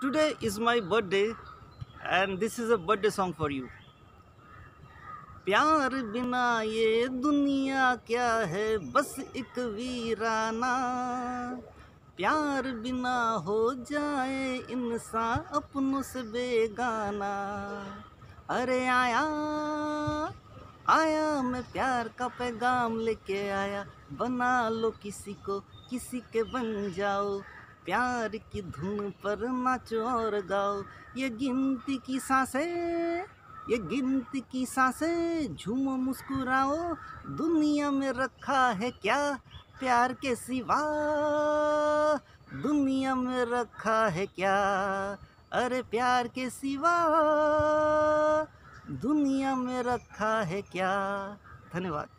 today is my birthday and this is a birthday song for you प्यार बिना ये दुनिया क्या है बस एक वीराना प्यार बिना हो जाए इंसान अपनों से बेगाना अरे आया आया मैं प्यार का पैगाम लेके आया बना लो किसी को किसी के बन जाओ प्यार की धुन पर नाचो और गाओ ये गिनती की सांसें ये गिनती की सांसें झूमो मुस्कुराओ दुनिया में रखा है क्या प्यार के सिवा दुनिया में रखा है क्या अरे प्यार के सिवा दुनिया में रखा है क्या धन्यवाद